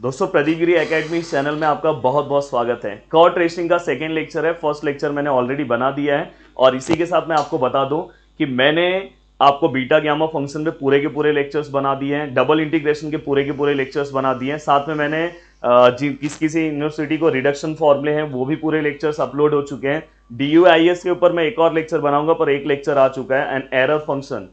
दोस्तों प्रदीपगिरी academy channel में आपका बहुत बहुत स्वागत है कॉट ट्रेसिंग का सेकेंड लेक्चर है फर्स्ट लेक्चर मैंने ऑलरेडी बना दिया है और इसी के साथ मैं आपको बता दूं कि मैंने आपको बीटा ग्यामा फंक्शन पे पूरे के पूरे लेक्चर्स बना दिए हैं डबल इंटीग्रेशन के पूरे के पूरे लेक्चर्स बना दिए हैं साथ में मैंने जी किस किसी यूनिवर्सिटी को रिडक्शन फॉर्मले हैं वो भी पूरे लेक्चर्स अपलोड हो चुके हैं डी के ऊपर मैं एक और लेक्चर बनाऊंगा पर एक लेक्चर आ चुका है एंड एरर फंक्शन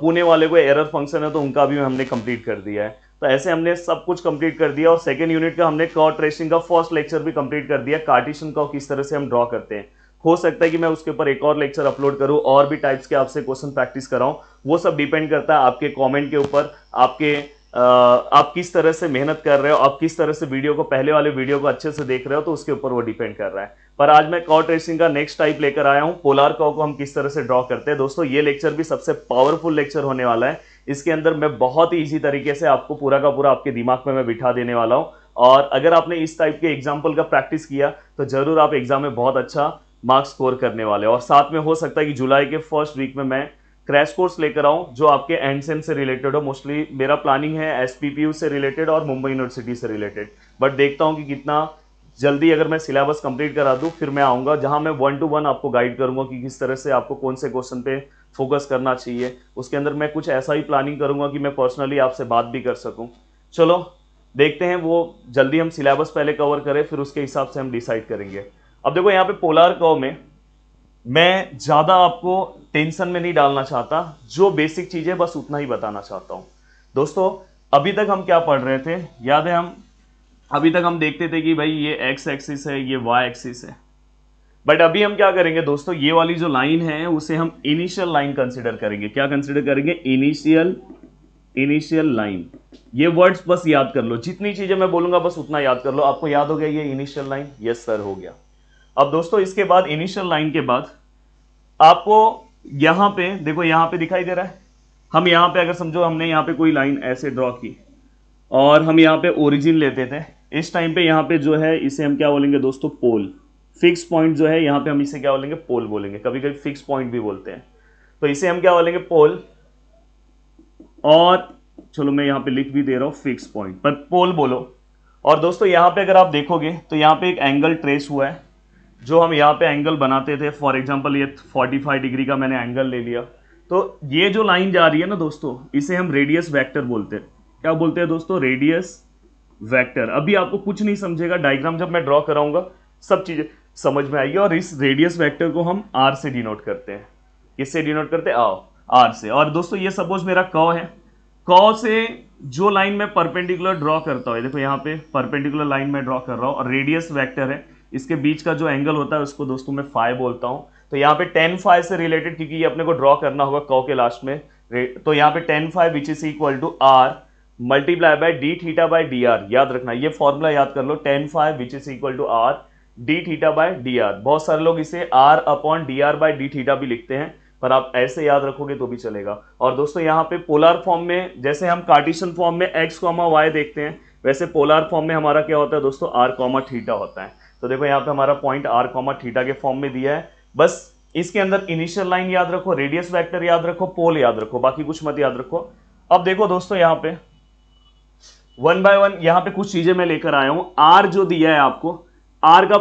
पुणे वाले को एरर फंक्शन है तो उनका भी हमने कंप्लीट कर दिया है तो ऐसे हमने सब कुछ कंप्लीट कर दिया और सेकेंड यूनिट का हमने कॉ ट्रेसिंग का फर्स्ट लेक्चर भी कंप्लीट कर दिया कार्टिशन का किस तरह से हम ड्रॉ करते हैं हो सकता है कि मैं उसके ऊपर एक और लेक्चर अपलोड करूं और भी टाइप्स के आपसे क्वेश्चन प्रैक्टिस कराऊं वो सब डिपेंड करता है आपके कमेंट के ऊपर आपके आ, आप किस तरह से मेहनत कर रहे हो आप किस तरह से वीडियो को पहले वाले वीडियो को अच्छे से देख रहे हो तो उसके ऊपर वो डिपेंड कर रहा है पर आज मैं कॉ ट्रेसिंग का नेक्स्ट टाइप लेकर आया हूँ पोलार कॉ को हम किस तरह से ड्रॉ करते हैं दोस्तों ये लेक्चर भी सबसे पावरफुल लेक्चर होने वाला है इसके अंदर मैं बहुत ही ईजी तरीके से आपको पूरा का पूरा आपके दिमाग में मैं बिठा देने वाला हूँ और अगर आपने इस टाइप के एग्जाम्पल का प्रैक्टिस किया तो ज़रूर आप एग्ज़ाम में बहुत अच्छा मार्क्स स्कोर करने वाले और साथ में हो सकता है कि जुलाई के फर्स्ट वीक में मैं क्रैश कोर्स लेकर आऊँ जो आपके सेम e से रिलेटेड हो मोस्टली मेरा प्लानिंग है एस से रिलेटेड और मुंबई यूनिवर्सिटी से रिलेटेड बट देखता हूँ कि कितना जल्दी अगर मैं सिलेबस कंप्लीट करा दूं फिर मैं आऊँगा जहाँ मैं वन टू वन आपको गाइड करूँगा कि किस तरह से आपको कौन से क्वेश्चन पे फोकस करना चाहिए उसके अंदर मैं कुछ ऐसा ही प्लानिंग करूँगा कि मैं पर्सनली आपसे बात भी कर सकूँ चलो देखते हैं वो जल्दी हम सिलेबस पहले कवर करें फिर उसके हिसाब से हम डिसाइड करेंगे अब देखो यहाँ पे पोलार कव में मैं ज़्यादा आपको टेंशन में नहीं डालना चाहता जो बेसिक चीज़ें बस उतना ही बताना चाहता हूँ दोस्तों अभी तक हम क्या पढ़ रहे थे याद है हम अभी तक हम देखते थे कि भाई ये एक्स एक्सिस है ये वाई एक्सिस है बट अभी हम क्या करेंगे दोस्तों ये वाली जो लाइन है उसे हम इनिशियल लाइन कंसिडर करेंगे क्या कंसिडर करेंगे इनिशियल इनिशियल लाइन ये वर्ड्स बस याद कर लो जितनी चीजें मैं बोलूंगा बस उतना याद कर लो आपको याद हो गया ये इनिशियल लाइन यस सर हो गया अब दोस्तों इसके बाद इनिशियल लाइन के बाद आपको यहां पे देखो यहां पे दिखाई दे रहा है हम यहां पे अगर समझो हमने यहां पे कोई लाइन ऐसे ड्रॉ की और हम यहाँ पे ओरिजिन लेते थे इस टाइम पे यहाँ पे जो है इसे हम क्या बोलेंगे दोस्तों पोल फिक्स पॉइंट जो है यहाँ पे हम इसे क्या बोलेंगे पोल बोलेंगे कभी कभी फिक्स पॉइंट भी बोलते हैं तो इसे हम क्या बोलेंगे पोल और चलो मैं यहाँ पे लिख भी दे रहा हूँ फिक्स पॉइंट पर पोल बोलो और दोस्तों यहाँ पे अगर आप देखोगे तो यहाँ पे एक एंगल ट्रेस हुआ है जो हम यहाँ पे एंगल बनाते थे फॉर एग्जाम्पल ये 45 डिग्री का मैंने एंगल ले लिया तो ये जो लाइन जा रही है ना दोस्तों इसे हम रेडियस वेक्टर बोलते हैं क्या बोलते हैं दोस्तों रेडियस वेक्टर अभी आपको कुछ नहीं समझेगा डायग्राम जब मैं ड्रॉ कराऊंगा सब चीज़ें समझ में आएगी और इस रेडियस वेक्टर को हम आर से डिनोट करते हैं किससे डिनोट करते हैं आओ आर से और दोस्तों ये सपोज मेरा क है क से जो लाइन मैं परपेंडिकुलर ड्रॉ करता हूँ देखो यहाँ पे परपेंडिकुलर लाइन में ड्रॉ कर रहा हूँ और रेडियस वैक्टर है इसके बीच का जो एंगल होता है उसको दोस्तों मैं फाइव बोलता हूँ तो यहाँ पे टेन फाइव से रिलेटेड क्योंकि ये अपने को ड्रॉ करना होगा कौ के लास्ट में तो यहाँ पे tan phi which is equal to R multiply by D theta by D R याद रखना ये फॉर्मूला याद कर लो tan phi which is equal to R D theta by D R बहुत सारे लोग इसे R upon D are by D theta भी लिखते हैं पर आप ऐसे याद रखोगे तो भी चलेगा और दोस्तों यहाँ पे पोलार फॉर्म में जैसे हम कार्टिशन फॉर्म में एक्स कॉमा वाई देखते हैं वैसे पोलर फॉर्म में हमारा क्या होता है दोस्तों आर कॉमा थीटा होता है तो देखो यहाँ पे हमारा पॉइंट आर कॉमा थीटा के फॉर्म में दिया है बस इसके अंदर इनिशियल लाइन याद रखो रेडियस वेक्टर याद रखो पोल याद रखो बाकी कुछ मत याद रखो अब देखो दोस्तों यहाँ पे वन बाय वन यहां पे कुछ चीज़ें मैं लेकर आया हूं आर जो दिया है आपको आर का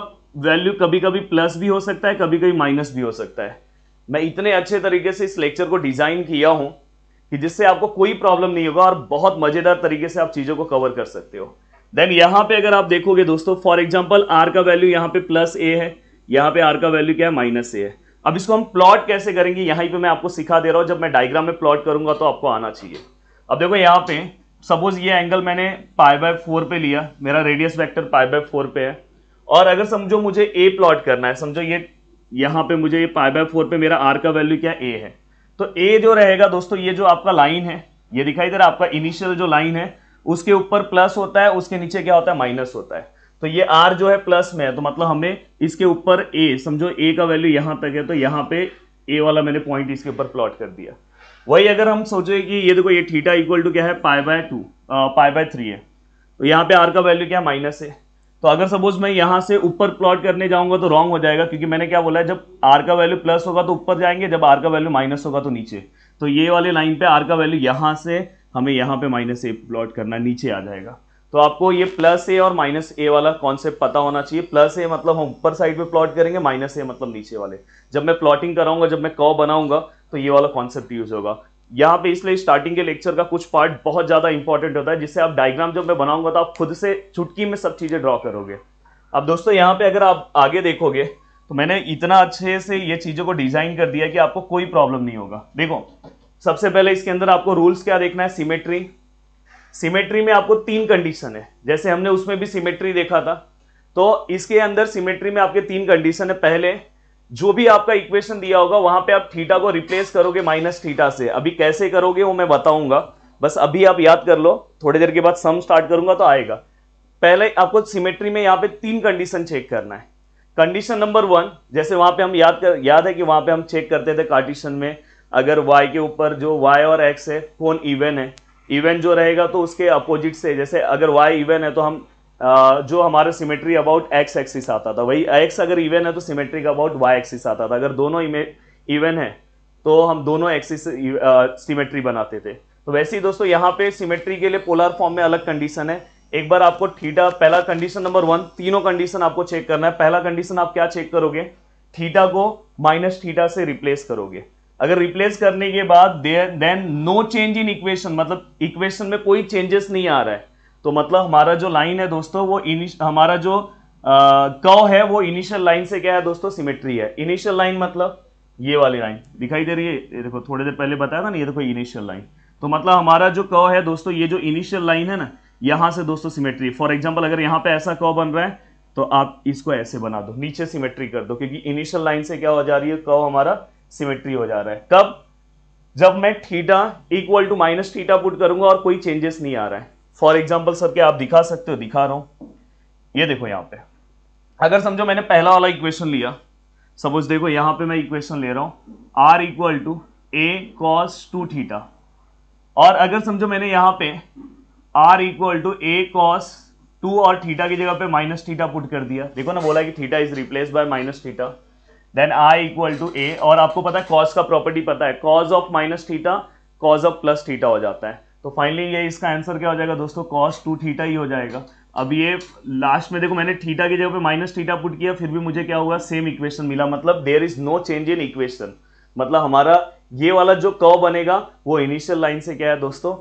वैल्यू कभी कभी प्लस भी हो सकता है कभी कभी माइनस भी हो सकता है मैं इतने अच्छे तरीके से इस लेक्चर को डिज़ाइन किया हूं कि जिससे आपको कोई प्रॉब्लम नहीं होगा और बहुत मज़ेदार तरीके से आप चीज़ों को कवर कर सकते हो देन यहां पे अगर आप देखोगे दोस्तों फॉर एग्जाम्पल आर का वैल्यू यहाँ पे प्लस ए है यहाँ पे आर का वैल्यू क्या है माइनस ए है अब इसको हम प्लॉट कैसे करेंगे यहाँ पे मैं आपको सिखा दे रहा हूं जब मैं डायग्राम में प्लॉट करूंगा तो आपको आना चाहिए अब देखो यहाँ पे सपोज ये एंगल मैंने पाई बाय फोर पे लिया मेरा radius vector pi by four पे है और अगर समझो मुझे ए प्लॉट करना है समझो ये यहाँ पे मुझे ये पाई बाय फोर पे मेरा आर का वैल्यू क्या ए है तो ए जो रहेगा दोस्तों ये जो आपका लाइन है ये दिखाई दे रहा है आपका इनिशियल जो लाइन है उसके ऊपर प्लस होता है उसके नीचे क्या होता है माइनस होता है तो ये आर जो है प्लस में है तो मतलब हमें इसके ऊपर ए समझो ए का वैल्यू यहाँ तक है तो यहाँ पे ए वाला मैंने पॉइंट इसके ऊपर प्लॉट कर दिया वही अगर हम सोचे कि ये देखो ये थीटा इक्वल टू क्या है pi by two pi by three है तो यहाँ पे आर का वैल्यू क्या माइनस है तो अगर सपोज मैं यहाँ से ऊपर प्लॉट करने जाऊँगा तो रॉन्ग हो जाएगा क्योंकि मैंने क्या बोला है जब आर का वैल्यू प्लस होगा तो ऊपर जाएंगे जब आर का वैल्यू माइनस होगा तो नीचे तो ये वाले लाइन पे आर का वैल्यू यहाँ से हमें यहाँ पे माइनस ए प्लॉट करना नीचे आ जाएगा तो आपको ये प्लस ए और माइनस ए वाला कॉन्सेप्ट पता होना चाहिए प्लस ए मतलब हम ऊपर साइड पे प्लॉट करेंगे माइनस ए मतलब नीचे वाले जब मैं प्लॉटिंग कराऊंगा जब मैं कॉ बनाऊंगा तो ये वाला कॉन्सेप्ट यूज होगा यहाँ पे इसलिए स्टार्टिंग के लेक्चर का कुछ पार्ट बहुत ज़्यादा इंपॉर्टेंट होता है जिससे आप डायग्राम जब मैं बनाऊंगा तो आप खुद से चुटकी में सब चीज़ें ड्रॉ करोगे अब दोस्तों यहाँ पे अगर आप आगे देखोगे तो मैंने इतना अच्छे से ये चीज़ों को डिज़ाइन कर दिया कि आपको कोई प्रॉब्लम नहीं होगा देखो सबसे पहले इसके अंदर आपको रूल्स क्या देखना है सिमेट्री सिमेट्री में आपको तीन कंडीशन है जैसे हमने उसमें भी सिमेट्री देखा था तो इसके अंदर सिमेट्री में आपके तीन कंडीशन है पहले जो भी आपका इक्वेशन दिया होगा वहां पे आप थीटा को रिप्लेस करोगे माइनस थीटा से अभी कैसे करोगे वो मैं बताऊंगा बस अभी आप याद कर लो थोड़ी देर के बाद सम स्टार्ट करूंगा तो आएगा पहले आपको सिमेट्री में यहाँ पे तीन कंडीशन चेक करना है कंडीशन नंबर वन जैसे वहां पे हम याद कर याद है कि वहां पे हम चेक करते थे कार्टिशन में अगर y के ऊपर जो y और x है कौन इवन है इवेन जो रहेगा तो उसके अपोजिट से जैसे अगर y इवन है तो हम जो हमारा सिमेट्री अबाउट एक्स एक्सिस आता था वही एक्स अगर इवन है तो सिमेट्री का अबाउट वाई एक्सिस आता था अगर दोनों इवन है तो हम दोनों एक्सिस सिमेट्री बनाते थे तो वैसे ही दोस्तों यहाँ पे सिमेट्री के लिए पोलर फॉर्म में अलग कंडीशन है एक बार आपको थीटा पहला कंडीशन नंबर वन तीनों कंडीशन आपको चेक करना है पहला कंडीशन आप क्या चेक करोगे थीटा को माइनस थीटा से रिप्लेस करोगे अगर रिप्लेस करने के बाद then no change in equation मतलब इक्वेशन में कोई चेंजेस नहीं आ रहा है तो मतलब हमारा जो लाइन है दोस्तों वो हमारा जो कव है वो इनिशियल लाइन से क्या है दोस्तों सिमेट्री है इनिशियल लाइन मतलब ये वाली लाइन दिखाई दे रही है देखो थोड़ी देर पहले बताया था ना ये देखो इनिशियल लाइन तो मतलब हमारा जो कव है दोस्तों ये जो इनिशियल लाइन है ना यहाँ से दोस्तों सिमेट्री फॉर एग्जाम्पल अगर यहाँ पे ऐसा कव बन रहा है तो आप इसको ऐसे बना दो नीचे सिमेट्री कर दो क्योंकि इनिशियल लाइन से क्या हो जा रही है कव हमारा सिमेट्री हो जा रहा है कब जब मैं theta equal to minus theta put करूंगा और कोई चेंजेस नहीं आ रहा है फॉर एग्जाम्पल सर के आप दिखा सकते हो दिखा रहा हूं ये देखो यहां पे अगर समझो मैंने पहला वाला इक्वेशन लिया सपोज देखो यहां पे मैं इक्वेशन ले रहा हूं R equal to A cos two theta और अगर समझो मैंने यहां पे R equal to A cos two और थीटा की जगह पे माइनस थीटा पुट कर दिया देखो ना बोला कि theta is replace by minus theta then I equal to A और आपको पता है कॉस का प्रॉपर्टी पता है cos of minus theta cos of plus theta हो जाता है तो फाइनली ये इसका आंसर क्या हो जाएगा दोस्तों कॉस टू थीटा ही हो जाएगा अब ये लास्ट में देखो मैंने थीटा की जगह पे माइनस थीटा पुट किया फिर भी मुझे क्या हुआ सेम इक्वेशन मिला मतलब there is no change in equation मतलब हमारा ये वाला जो कव बनेगा वो इनिशियल लाइन से क्या है दोस्तों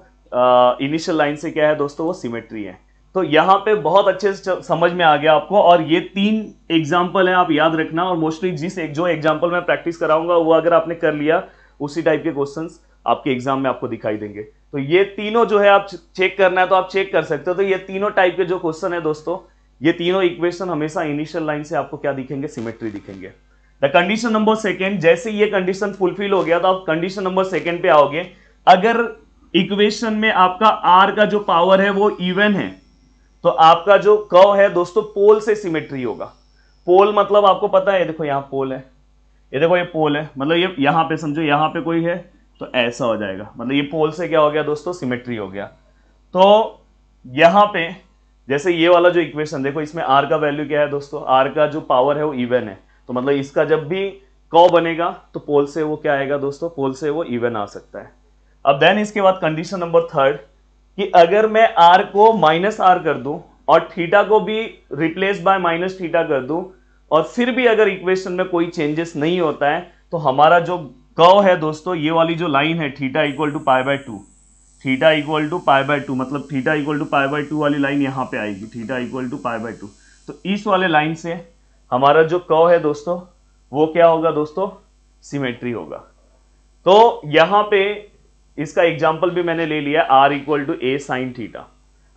इनिशियल लाइन से क्या है दोस्तों वो सिमेट्री है तो यहाँ पे बहुत अच्छे से समझ में आ गया आपको और ये तीन एग्जाम्पल है आप याद रखना और मोस्टली जिस एक जो एग्जाम्पल मैं प्रैक्टिस कराऊंगा वो अगर आपने कर लिया उसी टाइप के क्वेश्चन आपके एग्जाम में आपको दिखाई देंगे तो ये तीनों जो है आप चेक करना है तो आप चेक कर सकते हो तो ये तीनों टाइप के जो क्वेश्चन है दोस्तों ये तीनों इक्वेशन हमेशा इनिशियल लाइन से आपको क्या दिखेंगे सिमेट्री दिखेंगे द कंडीशन नंबर सेकेंड जैसे ये कंडीशन फुलफिल हो गया तो आप कंडीशन नंबर सेकेंड पे आओगे अगर इक्वेशन में आपका आर का जो पावर है वो इवन है तो आपका जो कव है दोस्तों पोल से सिमेट्री होगा पोल मतलब आपको पता है देखो यहाँ पोल है ये देखो ये पोल है मतलब ये यहां पे समझो यहां पे कोई है तो ऐसा हो जाएगा मतलब ये पोल से क्या हो गया दोस्तों सिमेट्री हो गया तो यहां पे जैसे ये वाला जो इक्वेशन देखो इसमें आर का वैल्यू क्या है दोस्तों आर का जो पावर है वो इवन है तो मतलब इसका जब भी कौ बनेगा तो पोल से वो क्या आएगा दोस्तों पोल से वो इवन आ सकता है अब देन इसके बाद कंडीशन नंबर थर्ड कि अगर मैं आर को माइनस आर कर दूं और थीटा को भी रिप्लेस बाय माइनस थीटा कर दूं और फिर भी अगर इक्वेशन में कोई चेंजेस नहीं होता है तो हमारा जो कव है दोस्तों ये वाली जो लाइन है theta equal to pi by two theta equal to pi by two मतलब theta equal to pi by two वाली लाइन यहाँ पे आएगी theta equal to pi by two तो इस वाले लाइन से हमारा जो कव है दोस्तों वो क्या होगा दोस्तों सिमेट्री होगा तो यहाँ पे इसका एग्जाम्पल भी मैंने ले लिया R equal to A sine theta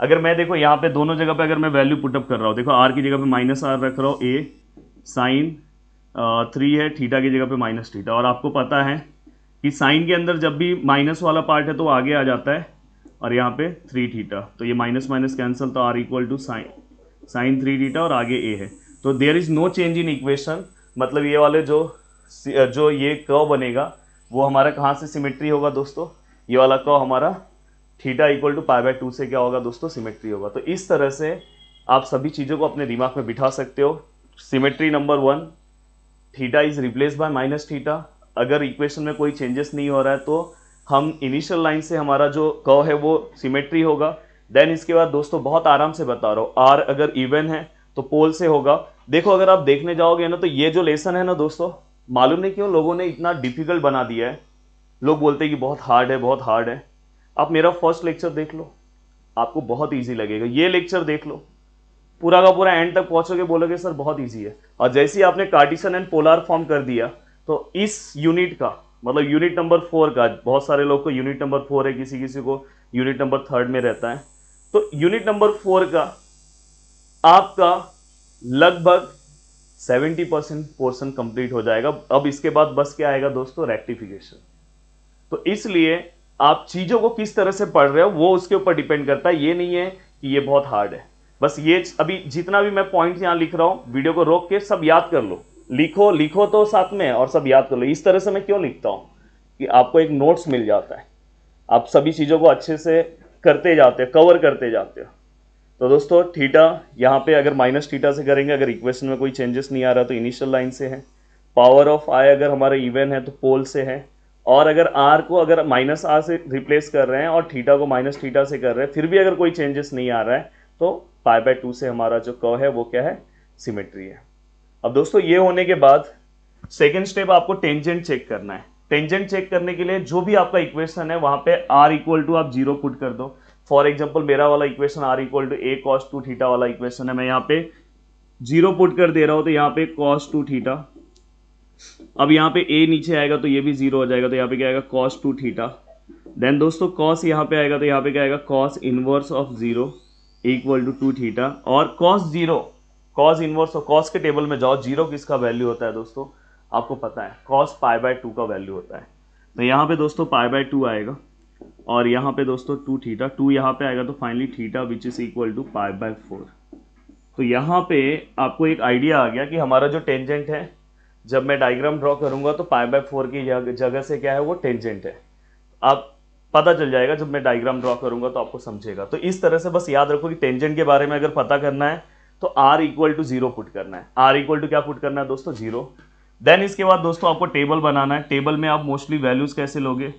अगर मैं देखो यहाँ पे दोनों जगह पे अगर मैं वैल्यू पुटअप कर रहा हूँ देखो आर की जगह पे माइनस आर रख रहा हूँ ए साइन थ्री है थीटा की जगह पे माइनस थीटा और आपको पता है कि साइन के अंदर जब भी माइनस वाला पार्ट है तो आगे आ जाता है और यहाँ पे थ्री थीटा तो ये माइनस माइनस कैंसिल तो R equal to sine sine three theta और आगे ए है तो there is no change in equation मतलब ये वाले जो जो ये कव बनेगा वो हमारा कहाँ से सिमेट्री होगा दोस्तों ये वाला कव हमारा theta equal to pi by two से क्या होगा दोस्तों सिमेट्री होगा तो इस तरह से आप सभी चीज़ों को अपने दिमाग में बिठा सकते हो symmetry number one theta is replace by minus theta अगर इक्वेशन में कोई चेंजेस नहीं हो रहा है तो हम इनिशियल लाइन से हमारा जो कव है वो सिमेट्री होगा देन इसके बाद दोस्तों बहुत आराम से बता रहा हूँ आर अगर इवन है तो पोल से होगा देखो अगर आप देखने जाओगे ना तो ये जो लेसन है ना दोस्तों मालूम नहीं क्यों लोगों ने इतना डिफिकल्ट बना दिया है लोग बोलते हैं कि बहुत हार्ड है बहुत हार्ड है आप मेरा फर्स्ट लेक्चर देख लो आपको बहुत ईजी लगेगा ये लेक्चर देख लो पूरा का पूरा एंड तक पहुंचोगे बोलोगे सर बहुत ईजी है और जैसे ही आपने कार्टिशन एंड पोलार फॉर्म कर दिया तो इस यूनिट का मतलब यूनिट नंबर फोर का बहुत सारे लोग को यूनिट नंबर फोर है किसी किसी को यूनिट नंबर थर्ड में रहता है तो यूनिट नंबर फोर का आपका लगभग 70 परसेंट पोर्सन कंप्लीट हो जाएगा अब इसके बाद बस क्या आएगा दोस्तों रेक्टिफिकेशन तो इसलिए आप चीज़ों को किस तरह से पढ़ रहे हो वो उसके ऊपर डिपेंड करता है ये नहीं है कि ये बहुत हार्ड है बस ये अभी जितना भी मैं पॉइंट्स यहाँ लिख रहा हूँ वीडियो को रोक के सब याद कर लो लिखो लिखो तो साथ में और सब याद कर लो इस तरह से मैं क्यों लिखता हूँ कि आपको एक नोट्स मिल जाता है आप सभी चीज़ों को अच्छे से करते जाते हो कवर करते जाते हो तो दोस्तों थीटा यहाँ पे अगर माइनस थीटा से करेंगे अगर इक्वेशन में कोई चेंजेस नहीं आ रहा तो इनिशियल लाइन से है पावर ऑफ आई अगर हमारा इवन है तो पोल से है और अगर आर को अगर माइनस आर से रिप्लेस कर रहे हैं और थीटा को माइनस थीटा से कर रहे हैं फिर भी अगर कोई चेंजेस नहीं आ रहा है तो पाई बाय टू से हमारा जो कर्व है वो क्या है सिमेट्री है अब दोस्तों ये होने के बाद सेकेंड स्टेप आपको टेंजेंट चेक करना है टेंजेंट चेक करने के लिए जो भी आपका इक्वेशन है वहां पे आर इक्वल टू आप जीरो पुट कर दो फॉर एग्जाम्पल मेरा वाला equation R equal to A cos two theta वाला इक्वेशन है मैं यहाँ पे जीरो पुट कर दे रहा हूं तो यहाँ पे कॉस टू थीटा अब यहाँ पे ए नीचे आएगा तो ये भी जीरो हो जाएगा तो यहाँ पे क्या आएगा कॉस टू थीटा देन दोस्तों कॉस यहाँ पे आएगा तो यहाँ पे क्या आएगा cos inverse of zero equal to two theta और कॉस जीरो कॉस इनवर्स और कॉस के टेबल में जाओ जीरो किसका वैल्यू होता है दोस्तों आपको पता है कॉस पाई बाय टू का वैल्यू होता है तो यहाँ पे दोस्तों पाई बाय टू आएगा और यहाँ पे दोस्तों टू थीटा टू यहाँ पे आएगा तो finally theta which is equal to pi by four तो यहाँ पे आपको एक आइडिया आ गया कि हमारा जो टेंजेंट है जब मैं डायग्राम ड्रॉ करूंगा तो पाई बाय फोर की जगह से क्या है वो टेंजेंट है आप पता चल जाएगा जब मैं डायग्राम ड्रॉ करूंगा तो आपको समझेगा तो इस तरह से बस याद रखो कि टेंजेंट के बारे में अगर पता करना है तो R equal to zero put करना है आर इक्वल टू क्या पुट करना है दोस्तों जीरो देन इसके बाद दोस्तों आपको टेबल बनाना है टेबल में आप मोस्टली वैल्यूज़ कैसे लोगे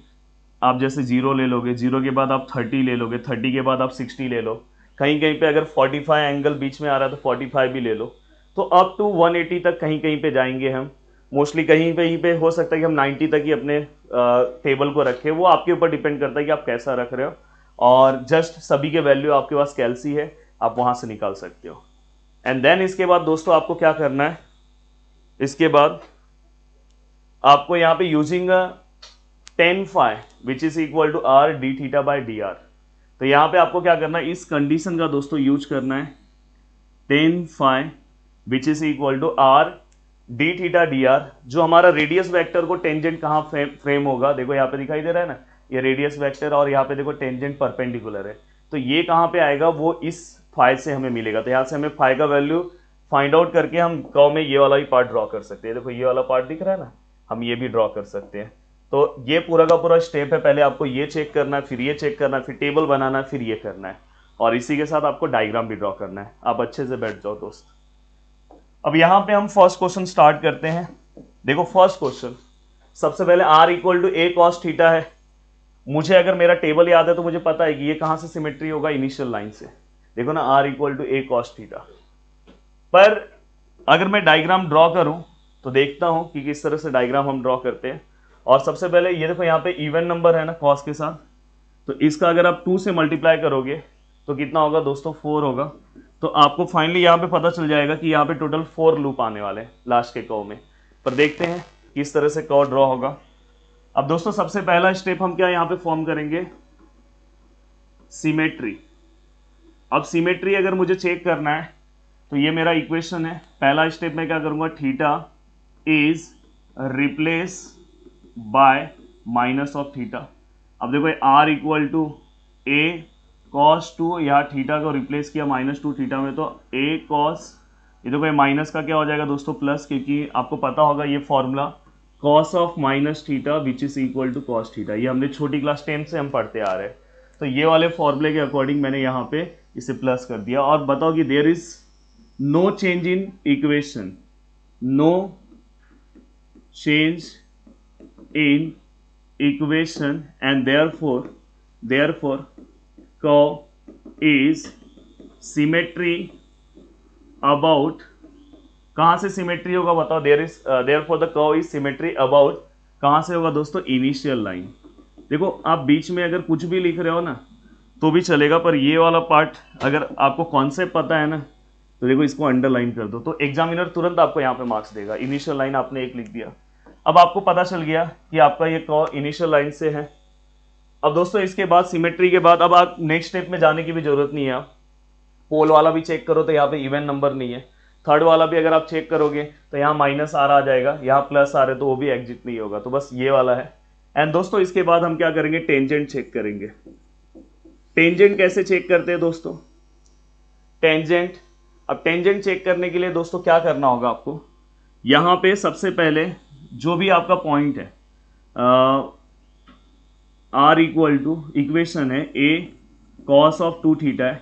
आप जैसे जीरो ले लोगे जीरो के बाद आप थर्टी ले लोगे थर्टी के बाद आप सिक्सटी ले लो कहीं कहीं पे अगर फोर्टी एंगल बीच में आ रहा है तो फोर्टी भी ले लो तो अप टू वन तक कहीं कहीं पर जाएंगे हम मोस्टली कहीं कहीं पे हो सकता है कि हम 90 तक ही अपने टेबल को रखें वो आपके ऊपर डिपेंड करता है कि आप कैसा रख रहे हो और जस्ट सभी के वैल्यू आपके पास कैलसी है आप वहां से निकाल सकते हो एंड देन इसके बाद दोस्तों आपको क्या करना है इसके बाद आपको यहाँ पे using tan phi which is equal to R D theta by D R तो यहाँ पे आपको क्या करना है इस कंडीशन का दोस्तों यूज करना है tan phi which is equal to R D theta D R जो हमारा रेडियस वेक्टर को टेंजेंट कहाँ फ्रेम, फ्रेम होगा देखो यहाँ पे दिखाई दे रहा है ना ये रेडियस वेक्टर और यहाँ पे देखो टेंजेंट परपेंडिकुलर है तो ये कहाँ पे आएगा वो इस फाइव से हमें मिलेगा तो यहाँ से हमें फाइव का वैल्यू फाइंड आउट करके हम गाँव में ये वाला भी पार्ट ड्रॉ कर सकते हैं देखो ये वाला पार्ट दिख रहा है ना हम ये भी ड्रॉ कर सकते हैं तो ये पूरा का पूरा स्टेप है पहले आपको ये चेक करना है फिर ये चेक करना है फिर टेबल बनाना है फिर ये करना है और इसी के साथ आपको डायग्राम भी ड्रॉ करना है आप अच्छे से बैठ जाओ दोस्त अब यहां पे हम फर्स्ट क्वेश्चन स्टार्ट करते हैं देखो फर्स्ट क्वेश्चन सबसे पहले R equal to A cos theta है मुझे अगर मेरा टेबल याद है तो मुझे पता है कि ये कहां से सिमेट्री होगा इनिशियल लाइन से देखो ना R equal to A cos theta पर अगर मैं डायग्राम ड्रॉ करूं तो देखता हूं कि किस तरह से डायग्राम हम ड्रॉ करते हैं और सबसे पहले ये देखो यहाँ पे इवन नंबर है ना कॉस के साथ तो इसका अगर आप टू से मल्टीप्लाई करोगे तो कितना होगा दोस्तों फोर होगा तो आपको फाइनली यहाँ पे पता चल जाएगा कि यहाँ पे टोटल फोर लूप आने वाले हैं लास्ट के कौ में पर देखते हैं किस तरह से कौ ड्रॉ होगा अब दोस्तों सबसे पहला स्टेप हम क्या यहाँ पे फॉर्म करेंगे सीमेट्री अब सीमेट्री अगर मुझे चेक करना है तो ये मेरा इक्वेशन है पहला स्टेप मैं क्या करूँगा theta is replace by minus of theta अब देखो are equal to A cos two या थीटा को रिप्लेस किया माइनस टू थीटा में तो ए कॉस ये देखो माइनस का क्या हो जाएगा दोस्तों प्लस क्योंकि आपको पता होगा ये formula cos of minus theta which is equal to cos theta ये हमने छोटी क्लास टेन से हम पढ़ते आ रहे हैं तो ये वाले फॉर्मूले के अकॉर्डिंग मैंने यहाँ पे इसे प्लस कर दिया और बताओ कि there is no change in equation no change equation and therefore therefore Uh, curve is symmetry about कहां से सिमेट्री होगा बताओ there is therefore the curve is symmetry about कहां से होगा दोस्तों इनिशियल लाइन देखो आप बीच में अगर कुछ भी लिख रहे हो ना तो भी चलेगा पर ये वाला पार्ट अगर आपको कॉन्सेप्ट पता है ना तो देखो इसको अंडरलाइन कर दो तो एग्जामिनर तुरंत आपको यहाँ पे मार्क्स देगा इनिशियल लाइन आपने एक लिख दिया अब आपको पता चल गया कि आपका ये कॉ इनिशियल लाइन से है अब दोस्तों इसके बाद सिमेट्री के बाद अब आप नेक्स्ट स्टेप में जाने की भी जरूरत नहीं है आप पोल वाला भी चेक करो तो यहाँ पे इवेंट नंबर नहीं है थर्ड वाला भी अगर आप चेक करोगे तो यहाँ माइनस आ रहा आ जाएगा यहाँ प्लस आ रहे तो वो भी एग्जिट नहीं होगा तो बस ये वाला है एंड दोस्तों इसके बाद हम क्या करेंगे टेंजेंट चेक करेंगे टेंजेंट कैसे चेक करते हैं दोस्तों टेंजेंट अब टेंजेंट चेक करने के लिए दोस्तों क्या करना होगा आपको यहाँ पे सबसे पहले जो भी आपका पॉइंट है आ, आर इक्वल टू इक्वेशन है ए कॉस ऑफ टू थीटा है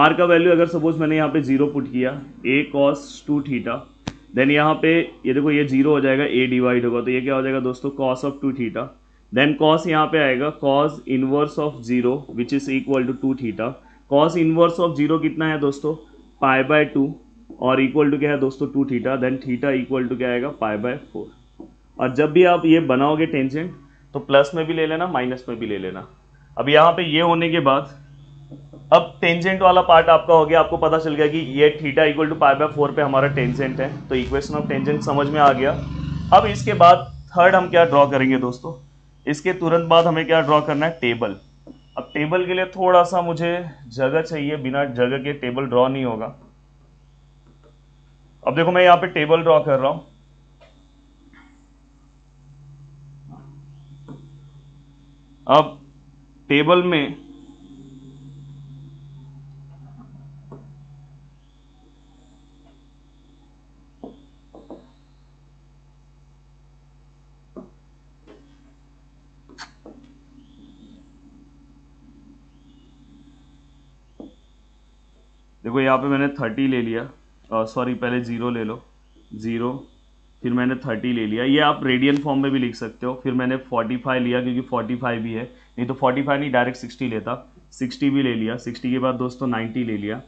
आर का वैल्यू अगर सपोज मैंने यहाँ पे जीरो पुट किया A cos two theta then यहाँ पे ये देखो ये जीरो हो जाएगा ए डिवाइड होगा तो ये क्या हो जाएगा दोस्तों cos of two theta then cos यहाँ पे आएगा cos inverse of zero which is equal to two theta cos inverse of zero कितना है दोस्तों पाई बाय टू और इक्वल टू क्या है दोस्तों two theta then theta equal to क्या आएगा पाई बाय फोर और जब भी आप ये बनाओगे टेंजेंट तो प्लस में भी ले लेना माइनस में भी ले लेना अब यहाँ पे ये होने के बाद अब टेंजेंट वाला पार्ट आपका हो गया आपको पता चल गया कि ये theta equal to pi by four पे हमारा टेंजेंट है तो इक्वेशन ऑफ टेंजेंट समझ में आ गया अब इसके बाद थर्ड हम क्या ड्रॉ करेंगे दोस्तों इसके तुरंत बाद हमें क्या ड्रॉ करना है टेबल अब टेबल के लिए थोड़ा सा मुझे जगह चाहिए बिना जगह के टेबल ड्रॉ नहीं होगा अब देखो मैं यहाँ पे टेबल ड्रॉ कर रहा हूँ अब टेबल में देखो यहाँ पे मैंने थर्टी ले लिया सॉरी पहले ज़ीरो ले लो ज़ीरो फिर मैंने थर्टी ले लिया ये आप रेडियन फॉर्म में भी लिख सकते हो फिर मैंने फोर्टी फाइव लिया क्योंकि फोर्टी फाइव भी है नहीं तो फोर्टी फाइव नहीं डायरेक्ट सिक्सटी लेता सिक्सटी भी ले लिया सिक्सटी के बाद दोस्तों नाइन्टी ले लिया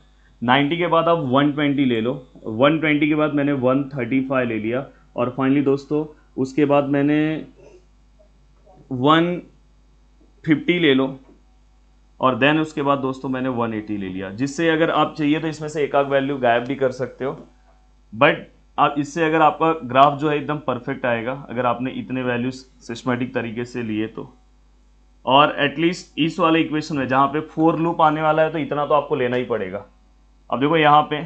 नाइन्टी के बाद आप वन ट्वेंटी ले लो वन ट्वेंटी के बाद मैंने वन थर्टी फाइव ले लिया और फाइनली दोस्तों उसके बाद मैंने वन फिफ्टी ले लो और देन उसके बाद दोस्तों मैंने एटी ले लिया जिससे अगर आप चाहिए तो इसमें से एक आध वैल्यू गायब भी कर सकते हो बट आप इससे अगर आपका ग्राफ जो है एकदम परफेक्ट आएगा अगर आपने इतने वैल्यूज सिस्टमेटिक तरीके से लिए तो और एटलीस्ट इस वाले इक्वेशन में जहाँ पे फोर लूप आने वाला है तो इतना तो आपको लेना ही पड़ेगा अब देखो यहाँ पे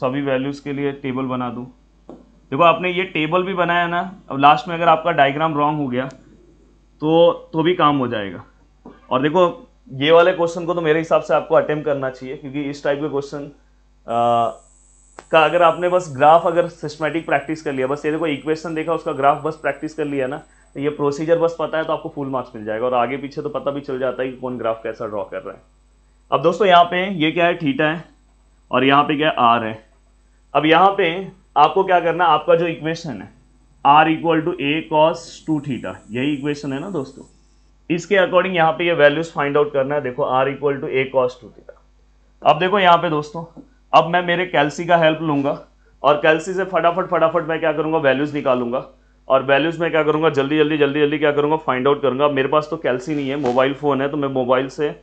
सभी वैल्यूज के लिए टेबल बना दूँ देखो आपने ये टेबल भी बनाया ना अब लास्ट में अगर आपका डायग्राम रॉन्ग हो गया तो तो भी काम हो जाएगा और देखो ये वाले क्वेश्चन को तो मेरे हिसाब से आपको अटेम्प्ट करना चाहिए क्योंकि इस टाइप के क्वेश्चन का अगर आपने बस ग्राफ अगर सिस्टमेटिक प्रैक्टिस कर लिया बस ये देखो इक्वेशन देखा उसका ग्राफ बस प्रैक्टिस कर लिया ना तो ये प्रोसीजर बस पता है तो आपको फुल मार्क्स मिल जाएगा और आगे पीछे तो पता भी चल जाता है कि कौन ग्राफ कैसा ड्रॉ कर रहा है अब दोस्तों यहाँ पे ये क्या है ठीटा है और यहाँ पे क्या है आर है अब यहाँ पे आपको क्या करना है आपका जो इक्वेशन है are equal to A cos two theta यही इक्वेशन है ना दोस्तों इसके अकॉर्डिंग यहाँ पे ये वैल्यूज फाइंड आउट करना है देखो are equal to a cos two theta अब देखो यहाँ पे दोस्तों अब मैं मेरे कैलसी का हेल्प लूंगा और कैलसी से फटाफट फटाफट मैं क्या करूँगा वैल्यूज निकालूंगा और वैल्यूज में क्या करूँगा जल्दी जल्दी जल्दी जल्दी क्या करूँगा फाइंड आउट करूँगा मेरे पास तो कैलसी नहीं है मोबाइल फ़ोन है तो मैं मोबाइल से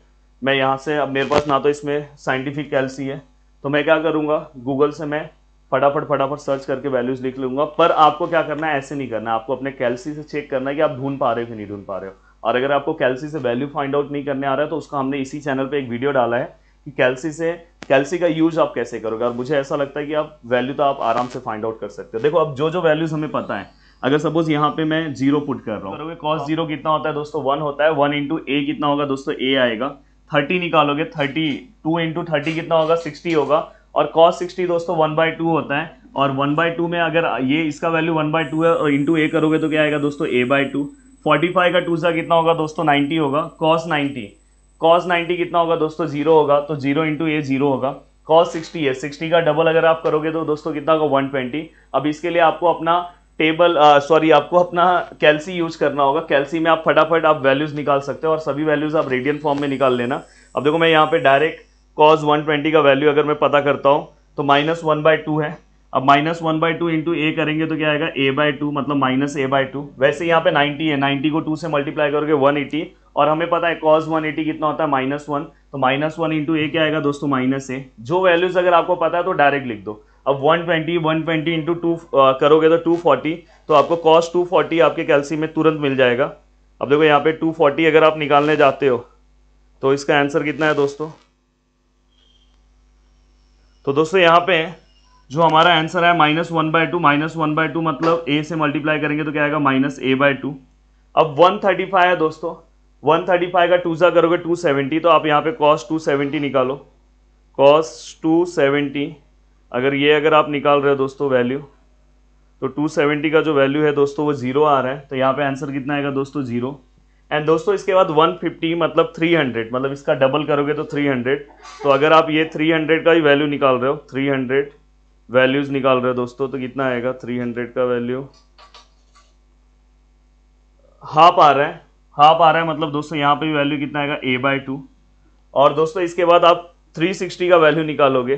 मैं यहाँ से अब मेरे पास ना तो इसमें साइंटिफिक कैलसी है तो मैं क्या करूँगा गूगल से मैं फटाफट फटाफट सर्च करके वैल्यूज लिख लूंगा पर आपको क्या करना है ऐसे नहीं करना आपको अपने कैलसी से चेक करना है कि आप ढूंढ पा रहे हो कि नहीं ढूंढ पा रहे हो और अगर आपको कैल्सी से वैल्यू फाइंड आउट नहीं करने आ रहा है तो उसका हमने इसी चैनल पे एक वीडियो डाला है कि कैल्सी से कैल्सी का यूज आप कैसे करोगे और मुझे ऐसा लगता है कि आप वैल्यू तो आप आराम से फाइंड आउट कर सकते हो देखो अब जो जो वैल्यूज हमें पता है अगर सपोज यहाँ पे मैं जीरो पुट कर रहा हूँ कॉस्ट कॉस जीरो कितना होता है दोस्तों वन होता है वन इंटू ए कितना होगा दोस्तों ए आएगा थर्टी निकालोगे थर्टी टू इंटू थर्टी कितना होगा सिक्सटी होगा और कॉस सिक्सटी दोस्तों वन बाय टू होता है और वन बाय टू में अगर ये इसका वैल्यू वन बाय टू है और इंटू ए करोगे तो क्या आएगा दोस्तों a by two forty five का टू सा कितना होगा दोस्तों नाइन्टी होगा कॉस नाइन्टी कॉस नाइन्टी कितना होगा दोस्तों जीरो होगा तो जीरो इंटू ए जीरो होगा कॉस सिक्सटी है सिक्सटी का डबल अगर आप करोगे तो दोस्तों कितना होगा वन ट्वेंटी अब इसके लिए आपको अपना टेबल सॉरी आपको अपना कैलसी यूज करना होगा कैलसी में आप फटाफट आप वैल्यूज निकाल सकते हो और सभी वैल्यूज आप रेडियन फॉर्म में निकाल लेना अब देखो मैं यहाँ पे डायरेक्ट कॉस वन ट्वेंटी का वैल्यू अगर मैं पता करता हूँ तो माइनस वन बाय टू है अब minus one by two into a करेंगे तो क्या आएगा ए बाई टू मतलब माइनस ए बाई टू वैसे यहाँ पे 90 है 90 को टू से मल्टीप्लाई करोगे 180 और हमें पता है कॉज 180 कितना होता है माइनस वन तो माइनस वन इंटू ए क्या आएगा दोस्तों माइनस ए जो वैल्यूज अगर आपको पता है तो डायरेक्ट लिख दो अब 120 twenty one twenty into two करोगे तो 240 तो आपको कॉस 240 आपके कैल्सी में तुरंत मिल जाएगा अब देखो यहाँ पे 240 अगर आप निकालने जाते हो तो इसका आंसर कितना है दोस्तों तो दोस्तों यहाँ पे जो हमारा आंसर है minus one by two minus one by two मतलब ए से मल्टीप्लाई करेंगे तो क्या आएगा माइनस ए बाय टू अब वन थर्टी फाइव है दोस्तों वन थर्टी फाइव का टू सा करोगे टू सेवेंटी तो आप यहाँ पे कॉस टू सेवेंटी निकालो कॉस टू सेवेंटी अगर ये अगर आप निकाल रहे हो दोस्तों वैल्यू तो टू सेवेंटी का जो वैल्यू है दोस्तों वो ज़ीरो आ रहा है तो यहाँ पे आंसर कितना आएगा दोस्तों ज़ीरो एंड दोस्तों इसके बाद 150 मतलब 300 मतलब इसका डबल करोगे तो 300 तो अगर आप ये 300 का ही वैल्यू निकाल रहे हो वैल्यूज़ निकाल रहे हो दोस्तों तो कितना आएगा 300 का वैल्यू हाफ आ रहा है हाफ आ रहा है मतलब दोस्तों यहाँ पे भी वैल्यू कितना आएगा ए बाई टू और दोस्तों इसके बाद आप 360 का वैल्यू निकालोगे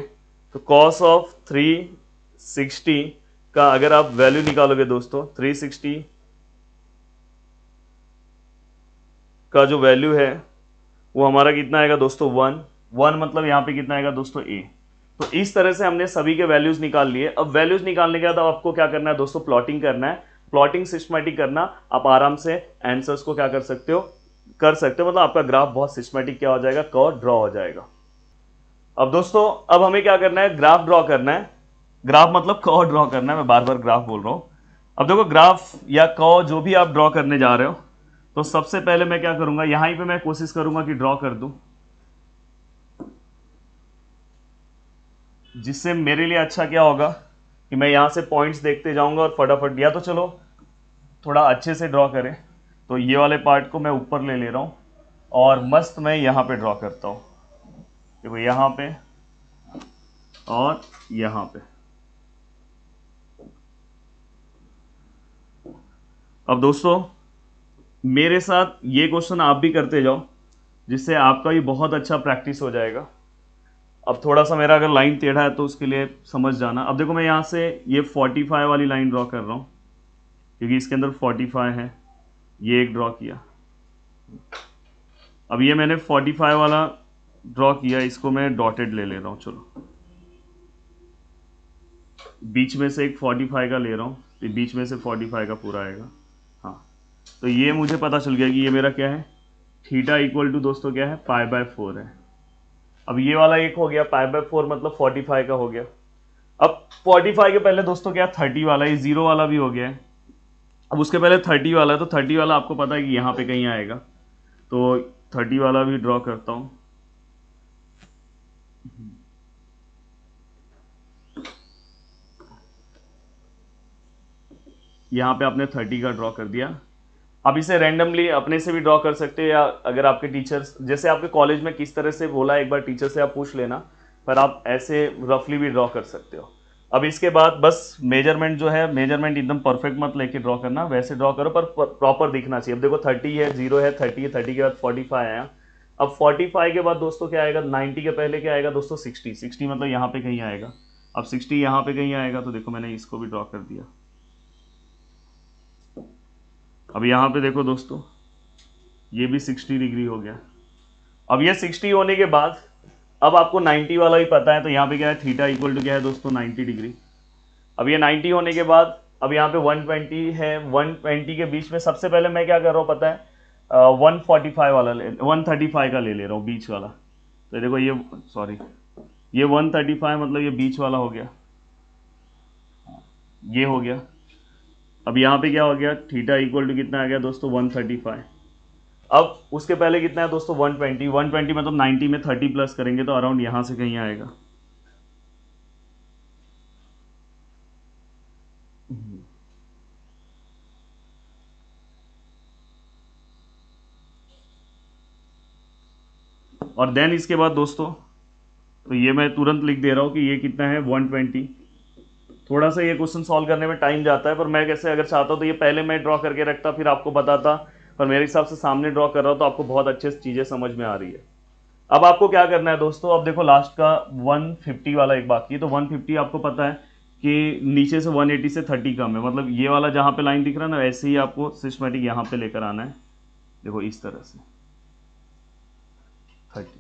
तो कॉस ऑफ 360 का अगर आप वैल्यू निकालोगे दोस्तों 360 का जो वैल्यू है वो हमारा कितना आएगा दोस्तों वन वन मतलब यहाँ पे कितना आएगा दोस्तों ए तो इस तरह से हमने सभी के वैल्यूज निकाल लिए अब वैल्यूज निकालने के बाद आपको क्या करना है दोस्तों प्लॉटिंग करना है प्लॉटिंग सिस्टमेटिक करना आप आराम से आंसर्स को क्या कर सकते हो कर सकते हो मतलब आपका ग्राफ बहुत सिस्टमेटिक क्या हो जाएगा कर्व ड्रॉ हो जाएगा अब दोस्तों अब हमें क्या करना है ग्राफ ड्रॉ करना है ग्राफ मतलब कव ड्रॉ करना है मैं बार बार ग्राफ बोल रहा हूँ अब देखो ग्राफ या कव जो भी आप ड्रॉ करने जा रहे हो तो सबसे पहले मैं क्या करूँगा यहाँ पर मैं कोशिश करूँगा कि ड्रॉ कर दूँ जिससे मेरे लिए अच्छा क्या होगा कि मैं यहाँ से पॉइंट्स देखते जाऊँगा और फटाफट या तो चलो थोड़ा अच्छे से ड्रॉ करें तो ये वाले पार्ट को मैं ऊपर ले ले रहा हूँ और मस्त मैं यहाँ पे ड्रॉ करता हूँ देखो यहाँ पे और यहाँ पे अब दोस्तों मेरे साथ ये क्वेश्चन आप भी करते जाओ जिससे आपका भी बहुत अच्छा प्रैक्टिस हो जाएगा अब थोड़ा सा मेरा अगर लाइन टेढ़ा है तो उसके लिए समझ जाना अब देखो मैं यहाँ से ये 45 वाली लाइन ड्रॉ कर रहा हूँ क्योंकि इसके अंदर 45 है ये एक ड्रॉ किया अब ये मैंने 45 वाला ड्रॉ किया इसको मैं डॉटेड ले ले रहा हूँ चलो बीच में से एक 45 का ले रहा हूँ तो बीच में से 45 का पूरा आएगा हाँ तो ये मुझे पता चल गया कि ये मेरा क्या है थीटा इक्वल टू दोस्तों क्या है पाई बाय फोर है अब ये वाला एक हो गया पाई बाय फोर मतलब फोर्टी फाइव का हो गया अब फोर्टी फाइव के पहले दोस्तों क्या थर्टी वाला ये जीरो वाला भी हो गया है अब उसके पहले थर्टी वाला है तो थर्टी वाला आपको पता है कि यहाँ पे कहीं आएगा तो थर्टी वाला भी ड्रॉ करता हूँ यहाँ पे आपने थर्टी का ड्रॉ कर दिया आप इसे रैंडमली अपने से भी ड्रॉ कर सकते हैं या अगर आपके टीचर्स जैसे आपके कॉलेज में किस तरह से बोला एक बार टीचर से आप पूछ लेना पर आप ऐसे रफली भी ड्रॉ कर सकते हो अब इसके बाद बस मेजरमेंट जो है मेजरमेंट एकदम परफेक्ट मत लेके ड्रॉ करना वैसे ड्रॉ करो पर प्रॉपर दिखना चाहिए अब देखो थर्टी है जीरो है थर्टी है थर्टी के बाद फोर्टी फाइव आया अब फोर्टी फाइव के बाद दोस्तों क्या आएगा नाइन्टी के पहले क्या आएगा दोस्तों सिक्सटी सिक्सटी मतलब यहाँ पे कहीं आएगा अब सिक्सटी यहाँ पे कहीं आएगा तो देखो मैंने इसको भी ड्रॉ कर दिया अब यहाँ पे देखो दोस्तों ये भी 60 डिग्री हो गया अब ये 60 होने के बाद अब आपको 90 वाला भी पता है तो यहाँ पे क्या है थीटा इक्वल टू क्या है दोस्तों 90 डिग्री अब ये 90 होने के बाद अब यहाँ पे 120 है 120 के बीच में सबसे पहले मैं क्या कर रहा हूँ पता है वन uh, फाइव वाला ले वन थर्टी फाइव का ले ले रहा हूँ बीच वाला तो देखो ये सॉरी ये वन थर्टी फाइव मतलब ये बीच वाला हो गया ये हो गया अब यहाँ पे क्या हो गया थीटा इक्वल टू कितना आ गया दोस्तों 135 अब उसके पहले कितना है दोस्तों 120 120 मतलब नाइन्टी में 30 तो प्लस करेंगे तो अराउंड यहाँ से कहीं आएगा और देन इसके बाद दोस्तों तो ये मैं तुरंत लिख दे रहा हूँ कि ये कितना है 120 थोड़ा सा ये क्वेश्चन सॉल्व करने में टाइम जाता है पर मैं कैसे अगर चाहता हूँ तो ये पहले मैं ड्रॉ करके रखता फिर आपको बताता पर मेरे हिसाब से सामने ड्रॉ कर रहा हूँ तो आपको बहुत अच्छे चीज़ें समझ में आ रही है अब आपको क्या करना है दोस्तों अब देखो लास्ट का वन वाला एक बात की तो वन आपको पता है कि नीचे से वन से थर्टी कम है मतलब ये वाला जहाँ पे लाइन दिख रहा है ना वैसे ही आपको सिस्टमेटिक यहाँ पे लेकर आना है देखो इस तरह से थर्टी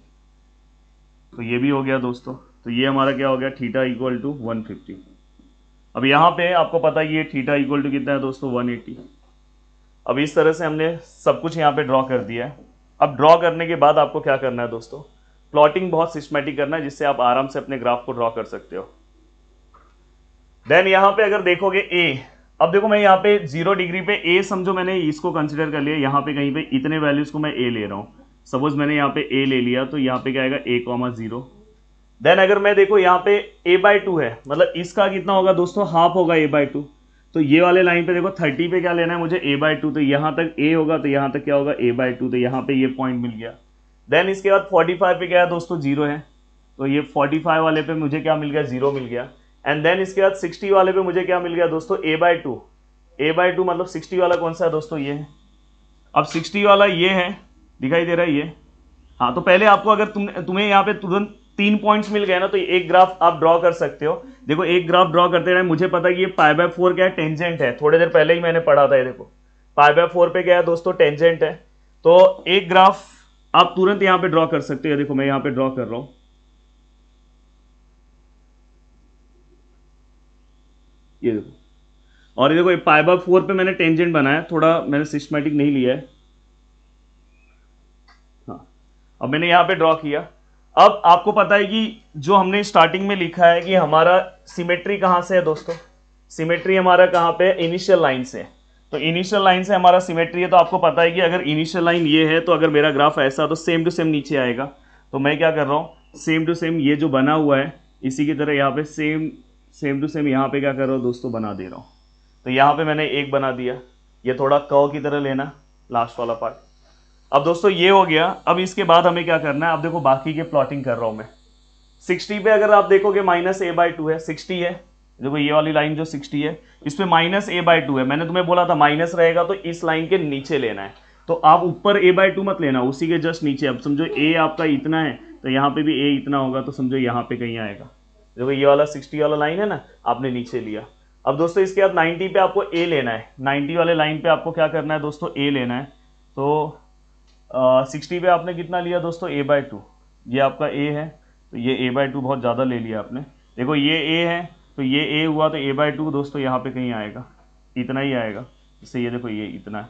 तो ये भी हो गया दोस्तों तो ये हमारा क्या हो गया थीटा इक्वल टू 150 अब यहाँ पे आपको पता ये थीटा इक्वल टू कितना है दोस्तों 180 अब इस तरह से हमने सब कुछ यहाँ पे ड्रॉ कर दिया है अब ड्रॉ करने के बाद आपको क्या करना है दोस्तों प्लॉटिंग बहुत सिस्टमेटिक करना है जिससे आप आराम से अपने ग्राफ को ड्रॉ कर सकते हो देन यहाँ पे अगर देखोगे ए अब देखो मैं यहाँ पे जीरो डिग्री पे ए समझो मैंने इसको कंसिडर कर लिया यहाँ पे कहीं पे इतने वैल्यूज को मैं ए ले रहा हूँ सपोज मैंने यहाँ पे ए ले लिया तो यहाँ पे क्या आएगा ए कॉमा जीरो देन अगर मैं देखो यहाँ पे ए बाई टू है मतलब इसका कितना होगा दोस्तों हाफ होगा ए बाई टू तो ये वाले लाइन पे देखो थर्टी पे क्या लेना है मुझे ए बाई टू तो यहाँ तक ए होगा तो यहाँ तक क्या होगा ए बाई टू तो यहाँ पे ये पॉइंट मिल गया देन इसके बाद फोर्टी फाइव पे क्या है दोस्तों जीरो है तो ये फोर्टी फाइव वाले पे मुझे क्या मिल गया जीरो मिल गया एंड देन इसके बाद सिक्सटी वाले पे मुझे क्या मिल गया दोस्तों a by two a by two मतलब सिक्सटी वाला कौन सा है दोस्तों ये है अब सिक्सटी वाला ये है दिखाई दे रहा है ये हाँ तो पहले आपको अगर तुम तुम्हें यहाँ पे तुरंत तीन पॉइंट्स मिल गए ना तो एक ग्राफ आप ड्रॉ कर सकते हो देखो एक ग्राफ ड्रॉ करते रहे मुझे पता कि ये पाई बाय फोर क्या है टेंजेंट है थोड़ी देर पहले ही मैंने पढ़ा था ये देखो पाई बाय फोर पे क्या है दोस्तों टेंजेंट है तो एक ग्राफ आप तुरंत यहां पे ड्रॉ कर सकते हो देखो मैं यहां पे ड्रॉ कर रहा हूं ये देखो और ये देखो ये पाई बाय फोर पे मैंने टेंजेंट बनाया थोड़ा मैंने सिस्टमेटिक नहीं लिया है हाँ अब मैंने यहां पर ड्रॉ किया अब आपको पता है कि जो हमने स्टार्टिंग में लिखा है कि हमारा सिमेट्री कहाँ से है दोस्तों सिमेट्री हमारा कहाँ पे इनिशियल लाइन से तो इनिशियल लाइन से हमारा सिमेट्री है तो आपको पता है कि अगर इनिशियल लाइन ये है तो अगर मेरा ग्राफ ऐसा तो सेम टू सेम नीचे आएगा तो मैं क्या कर रहा हूँ सेम टू सेम ये जो बना हुआ है इसी की तरह यहाँ पे सेम सेम टू सेम यहाँ पे क्या कर रहा हूँ दोस्तों बना दे रहा हूँ तो यहाँ पे मैंने एक बना दिया ये थोड़ा कव की तरह लेना लास्ट वाला पार्ट अब दोस्तों ये हो गया अब इसके बाद हमें क्या करना है अब देखो बाकी के प्लॉटिंग कर रहा हूं मैं सिक्सटी पे अगर आप देखोगे माइनस ए बाई टू है सिक्सटी है देखो ये वाली लाइन जो सिक्सटी है इस पर माइनस ए बाई टू है मैंने तुम्हें बोला था माइनस रहेगा तो इस लाइन के नीचे लेना है तो आप ऊपर ए बाई टू मत लेना उसी के जस्ट नीचे अब समझो ए आपका इतना है तो यहाँ पे भी ए इतना होगा तो समझो यहाँ पे कहीं आएगा देखो ये वाला सिक्सटी वाला लाइन है ना आपने नीचे लिया अब दोस्तों इसके बाद नाइन्टी पे आपको ए लेना है नाइन्टी वाले लाइन पे आपको क्या करना है दोस्तों ए लेना है तो सिक्सटी पे आपने कितना लिया दोस्तों ए बाई टू ये आपका ए है तो ये ए बाई टू बहुत ज़्यादा ले लिया आपने देखो ये ए है तो ये ए हुआ तो ए बाई टू दोस्तों यहाँ पे कहीं आएगा इतना ही आएगा इससे ये देखो ये इतना है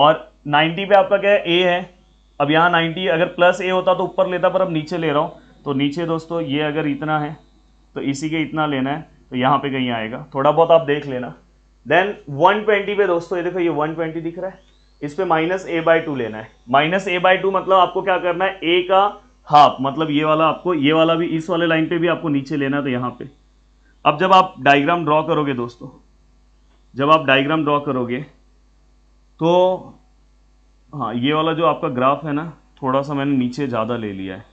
और नाइन्टी पे आपका क्या है ए है अब यहाँ नाइन्टी अगर प्लस ए होता तो ऊपर लेता पर अब नीचे ले रहा हूँ तो नीचे दोस्तों ये अगर इतना है तो इसी के इतना लेना है तो यहाँ पर कहीं आएगा थोड़ा बहुत आप देख लेना देन ट्वेंटी पे दोस्तों ये देखो ये ट्वेंटी दिख रहा है इस पर माइनस ए बाई टू लेना है माइनस ए बाई टू मतलब आपको क्या करना है ए का हाफ मतलब ये वाला आपको ये वाला भी इस वाले लाइन पे भी आपको नीचे लेना था तो यहाँ पे अब जब आप डायग्राम ड्रॉ करोगे दोस्तों जब आप डायग्राम ड्रॉ करोगे तो हाँ ये वाला जो आपका ग्राफ है ना थोड़ा सा मैंने नीचे ज़्यादा ले लिया है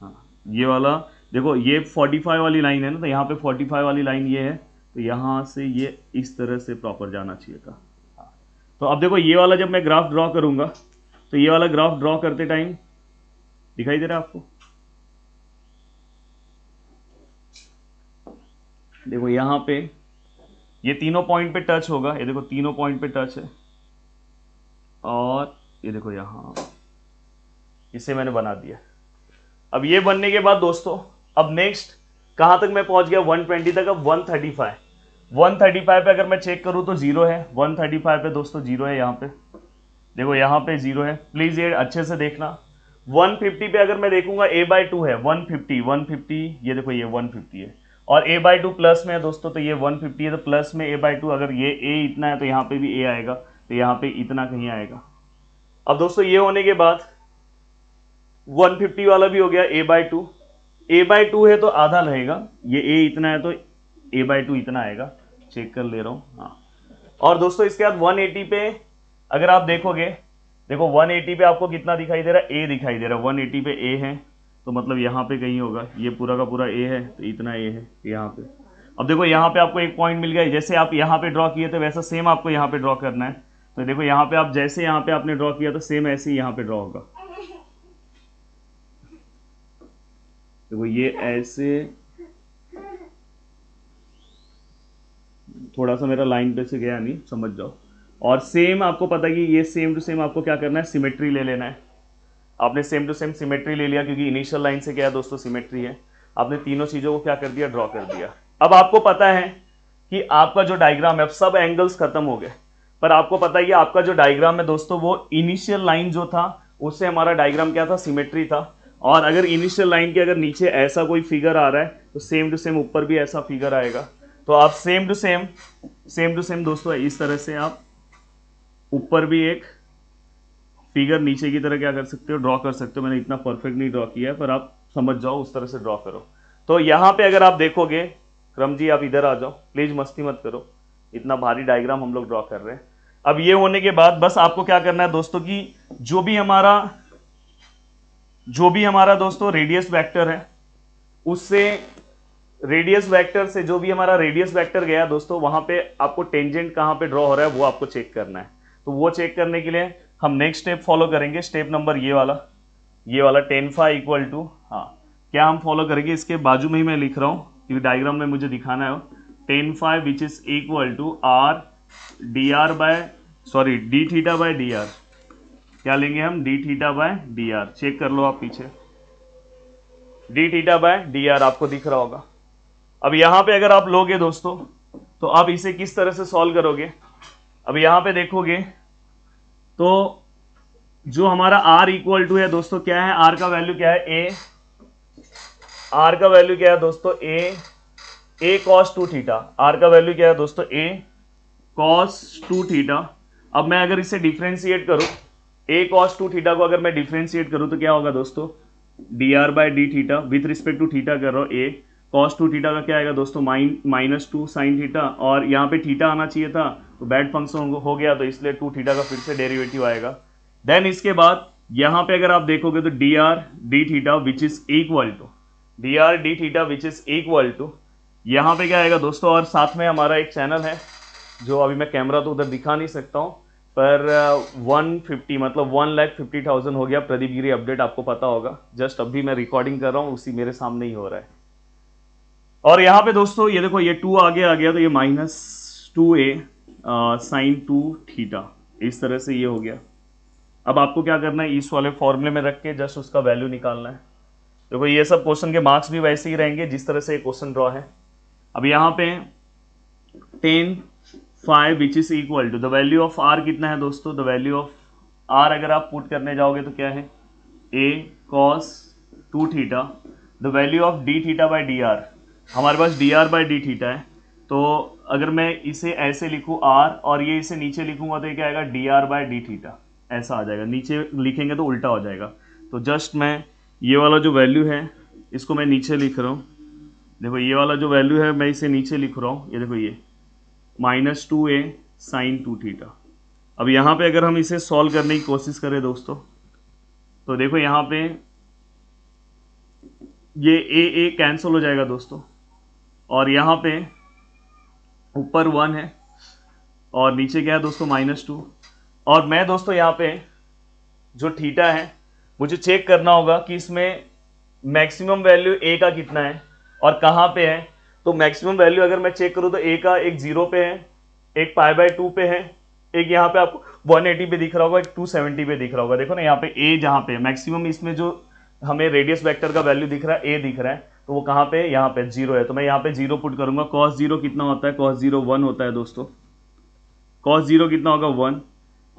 हाँ ये वाला देखो ये 45 वाली लाइन है ना तो यहाँ पे 45 वाली लाइन ये है तो यहाँ से ये इस तरह से प्रॉपर जाना चाहिए था तो अब देखो ये वाला जब मैं ग्राफ ड्रॉ करूंगा तो ये वाला ग्राफ ड्रॉ करते टाइम दिखाई दे रहा है आपको देखो यहां पे ये तीनों पॉइंट पे टच होगा ये देखो तीनों पॉइंट पे टच है और ये देखो यहाँ इसे मैंने बना दिया अब ये बनने के बाद दोस्तों अब नेक्स्ट कहां तक मैं पहुंच गया 120 तक अब 135 135 पे अगर मैं चेक करूँ तो जीरो है 135 पे दोस्तों जीरो है यहाँ पे देखो यहाँ पे जीरो है प्लीज़ ये अच्छे से देखना 150 पे अगर मैं देखूंगा ए बाई टू है 150 150 ये देखो ये 150 है और ए बाई टू प्लस में है दोस्तों तो ये 150 है तो प्लस में ए बाई टू अगर ये ए इतना है तो यहाँ पे भी ए आएगा तो यहाँ पे इतना कहीं आएगा अब दोस्तों ये होने के बाद 150 वाला भी हो गया a by two a by two है तो आधा रहेगा ये ए इतना है तो ए बाई टू इतना आएगा चेक कर ले रहा हूं हाँ और दोस्तों इसके बाद 180 पे अगर आप देखोगे देखो 180 पे आपको कितना दिखाई दे रहा है ए दिखाई दे रहा है 180 पे ए है तो मतलब यहाँ पे कहीं होगा ये पूरा का पूरा ए है तो इतना ए है यहाँ पे अब देखो यहाँ पे आपको एक पॉइंट मिल गया जैसे आप यहाँ पे ड्रॉ किए थे वैसा सेम आपको यहाँ पे ड्रॉ करना है तो देखो यहाँ पे आप जैसे यहाँ पे आपने ड्रॉ किया तो सेम ऐसे ही यहाँ पे ड्रॉ होगा देखो ये ऐसे थोड़ा सा मेरा लाइन पे से गया नहीं समझ जाओ और सेम आपको पता है कि ये सेम टू सेम आपको क्या करना है सिमेट्री ले लेना है आपने सेम टू सेम सिमेट्री ले लिया क्योंकि इनिशियल लाइन से क्या है दोस्तों सिमेट्री है आपने तीनों चीज़ों को क्या कर दिया ड्रॉ कर दिया अब आपको पता है कि आपका जो डायग्राम है अब सब एंगल्स खत्म हो गए पर आपको पता है कि आपका जो डायग्राम है दोस्तों वो इनिशियल लाइन जो था उससे हमारा डायग्राम क्या था सिमेट्री था और अगर इनिशियल लाइन के अगर नीचे ऐसा कोई फिगर आ रहा है तो सेम टू सेम ऊपर भी ऐसा फिगर आएगा तो आप same to same same to same दोस्तों इस तरह से आप ऊपर भी एक फिगर नीचे की तरह क्या कर सकते हो ड्रॉ कर सकते हो मैंने इतना परफेक्ट नहीं ड्रॉ किया है पर आप समझ जाओ उस तरह से ड्रॉ करो तो यहां पे अगर आप देखोगे क्रम जी आप इधर आ जाओ प्लीज मस्ती मत करो इतना भारी डायग्राम हम लोग ड्रॉ कर रहे हैं अब ये होने के बाद बस आपको क्या करना है दोस्तों की जो भी हमारा जो भी हमारा दोस्तों रेडियस वैक्टर है उससे रेडियस वेक्टर से जो भी हमारा रेडियस वेक्टर गया दोस्तों वहां पे आपको टेंजेंट कहाँ पे ड्रॉ हो रहा है वो आपको चेक करना है तो वो चेक करने के लिए हम नेक्स्ट स्टेप फॉलो करेंगे स्टेप नंबर ये वाला ये वाला टेन फाइव इक्वल टू हाँ क्या हम फॉलो करेंगे इसके बाजू में ही मैं लिख रहा हूँ क्योंकि डायग्राम में मुझे दिखाना है tan phi which is equal to are d are by sorry d theta by D r क्या लेंगे हम d theta by D r check कर लो आप पीछे d theta by D r आपको दिख रहा होगा अब यहां पे अगर आप लोगे दोस्तों तो आप इसे किस तरह से सॉल्व करोगे अब यहां पे देखोगे तो जो हमारा r इक्वल टू है दोस्तों क्या है r का वैल्यू क्या है a r का वैल्यू क्या है दोस्तों a a cos 2 theta r का वैल्यू क्या है दोस्तों a cos 2 थीटा अब मैं अगर इसे डिफ्रेंशिएट करूं a cos 2 थीटा को अगर मैं डिफ्रेंशिएट करूं तो क्या होगा दोस्तों dr by D theta with respect to theta कर रहा हूं a कॉस टू थीटा का क्या आएगा दोस्तों min minus two sine theta और यहाँ पे थीटा आना चाहिए था तो बैड फंक्शन हो गया तो इसलिए टू थीटा का फिर से डेरिवेटिव आएगा देन इसके बाद यहाँ पे अगर आप देखोगे तो d r D theta which is equal to d r D theta which is equal to यहाँ पे क्या आएगा दोस्तों और साथ में हमारा एक चैनल है जो अभी मैं कैमरा तो उधर दिखा नहीं सकता हूँ पर वन uh, फिफ्टी मतलब वन लैख फिफ्टी थाउजेंड हो गया प्रदीप गिरी अपडेट आपको पता होगा जस्ट अभी मैं रिकॉर्डिंग कर रहा हूँ उसी मेरे सामने ही हो रहा है और यहाँ पे दोस्तों ये देखो ये टू आगे आ गया तो ये माइनस टू ए साइन टू थीटा इस तरह से ये हो गया अब आपको क्या करना है इस वाले फॉर्मूले में रख के जस्ट उसका वैल्यू निकालना है देखो ये सब क्वेश्चन के मार्क्स भी वैसे ही रहेंगे जिस तरह से ये क्वेश्चन ड्रॉ है अब यहाँ पे tan phi which is equal to the value of r कितना है दोस्तों द वैल्यू ऑफ आर अगर आप पुट करने जाओगे तो क्या है ए cos two theta the value of d theta by d r हमारे पास d r by d theta है तो अगर मैं इसे ऐसे लिखूँ आर और ये इसे नीचे लिखूंगा तो ये क्या आएगा d are by D theta ऐसा आ जाएगा नीचे लिखेंगे तो उल्टा हो जाएगा तो जस्ट मैं ये वाला जो वैल्यू है इसको मैं नीचे लिख रहा हूँ देखो ये वाला जो वैल्यू है मैं इसे नीचे लिख रहा हूँ ये देखो ये माइनस टू ए साइन टू थीटा अब यहाँ पे अगर हम इसे सॉल्व करने की कोशिश करें दोस्तों तो देखो यहाँ पे ये ए ए कैंसिल हो जाएगा दोस्तों और यहाँ पे ऊपर वन है और नीचे क्या है दोस्तों माइनस टू और मैं दोस्तों यहाँ पे जो थीटा है मुझे चेक करना होगा कि इसमें मैक्सिमम वैल्यू ए का कितना है और कहाँ पे है तो मैक्सिमम वैल्यू अगर मैं चेक करूँ तो ए का एक जीरो पे है एक पाई बाय टू पे है एक यहाँ पे आपको 180 पे दिख रहा होगा एक 270 पे दिख रहा होगा देखो ना यहाँ पे ए जहाँ पे मैक्सिमम इसमें जो हमें रेडियस वेक्टर का वैल्यू दिख रहा है ए दिख रहा है तो वो कहाँ पे यहाँ पे जीरो है तो मैं यहाँ पे जीरो पुट करूंगा कॉस जीरो कितना होता है कॉस जीरो वन होता है दोस्तों कॉस जीरो कितना होगा वन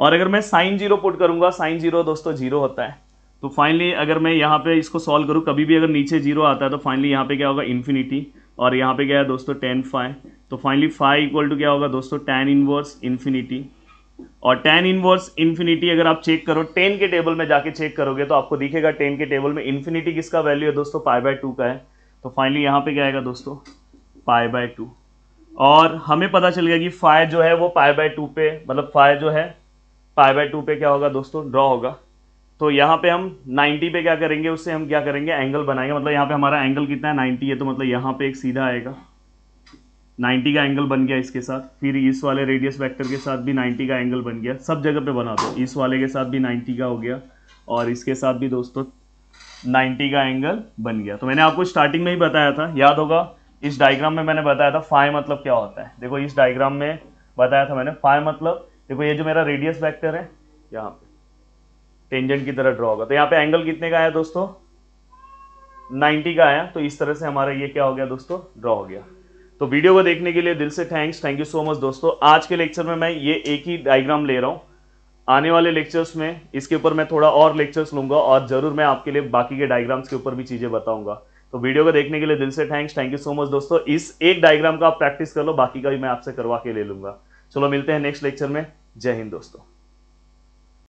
और अगर मैं साइन जीरो पुट करूंगा साइन जीरो दोस्तों जीरो होता है तो फाइनली अगर मैं यहाँ पे इसको सॉल्व करूँ कभी भी अगर नीचे जीरो आता है तो फाइनली यहाँ पे क्या होगा इन्फिनिटी और यहाँ पे क्या है दोस्तों टेन फाइव तो फाइनली फाइव इक्वल टू क्या होगा दोस्तों टेन इनवर्स इन्फिनिटी और टेन इनवर्स इन्फिनिटी अगर आप चेक करो टेन के टेबल में जाके चेक करोगे तो आपको दिखेगा टेन के टेबल में इन्फिनिटी किसका वैल्यू है दोस्तों फाइव बाय टू का है तो फाइनली यहाँ पे क्या आएगा दोस्तों पाई बाय टू और हमें पता चल गया कि फाइव जो है वो पाई बाय टू पे मतलब फाइव जो है पाई बाय टू पे क्या होगा दोस्तों ड्रॉ होगा तो यहाँ पे हम 90 पे क्या करेंगे उससे हम क्या करेंगे एंगल बनाएंगे मतलब यहाँ पे हमारा एंगल कितना है 90 है तो मतलब यहाँ पे एक सीधा आएगा 90 का एंगल बन गया इसके साथ फिर इस वाले रेडियस वेक्टर के साथ भी 90 का एंगल बन गया सब जगह पे बना दो इस वाले के साथ भी 90 का हो गया और इसके साथ भी दोस्तों 90 का एंगल बन गया तो मैंने आपको स्टार्टिंग में ही बताया था याद होगा इस डायग्राम में मैंने बताया था फाइव मतलब क्या होता है देखो इस डायग्राम में बताया था मैंने फाइव मतलब देखो ये जो मेरा रेडियस वेक्टर है यहाँ पे टेंजेंट की तरह ड्रॉ होगा तो यहाँ पे एंगल कितने का आया दोस्तों 90 का आया तो इस तरह से हमारा ये क्या हो गया दोस्तों ड्रॉ हो गया तो वीडियो को देखने के लिए दिल से thanks thank you so much दोस्तों आज के लेक्चर में मैं ये एक ही डायग्राम ले रहा हूँ आने वाले लेक्चर्स में इसके ऊपर मैं थोड़ा और लेक्चर्स लूंगा और ज़रूर मैं आपके लिए बाकी के डायग्राम्स के ऊपर भी चीज़ें बताऊंगा तो वीडियो को देखने के लिए दिल से thanks thank you so much दोस्तों इस एक डायग्राम का आप प्रैक्टिस कर लो बाकी का भी मैं आपसे करवा के ले लूंगा चलो मिलते हैं नेक्स्ट लेक्चर में जय हिंद दोस्तों